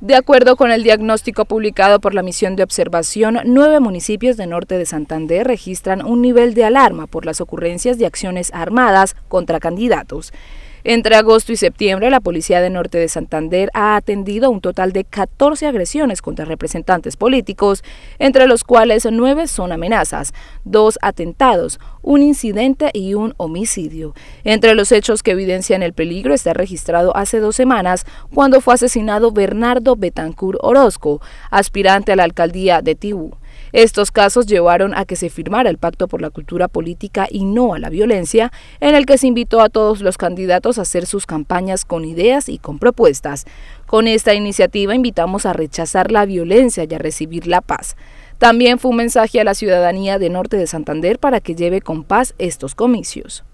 De acuerdo con el diagnóstico publicado por la misión de observación, nueve municipios de norte de Santander registran un nivel de alarma por las ocurrencias de acciones armadas contra candidatos. Entre agosto y septiembre, la Policía de Norte de Santander ha atendido un total de 14 agresiones contra representantes políticos, entre los cuales nueve son amenazas, dos atentados, un incidente y un homicidio. Entre los hechos que evidencian el peligro está registrado hace dos semanas cuando fue asesinado Bernardo Betancur Orozco, aspirante a la alcaldía de Tibú. Estos casos llevaron a que se firmara el Pacto por la Cultura Política y no a la violencia, en el que se invitó a todos los candidatos a hacer sus campañas con ideas y con propuestas. Con esta iniciativa invitamos a rechazar la violencia y a recibir la paz. También fue un mensaje a la ciudadanía de Norte de Santander para que lleve con paz estos comicios.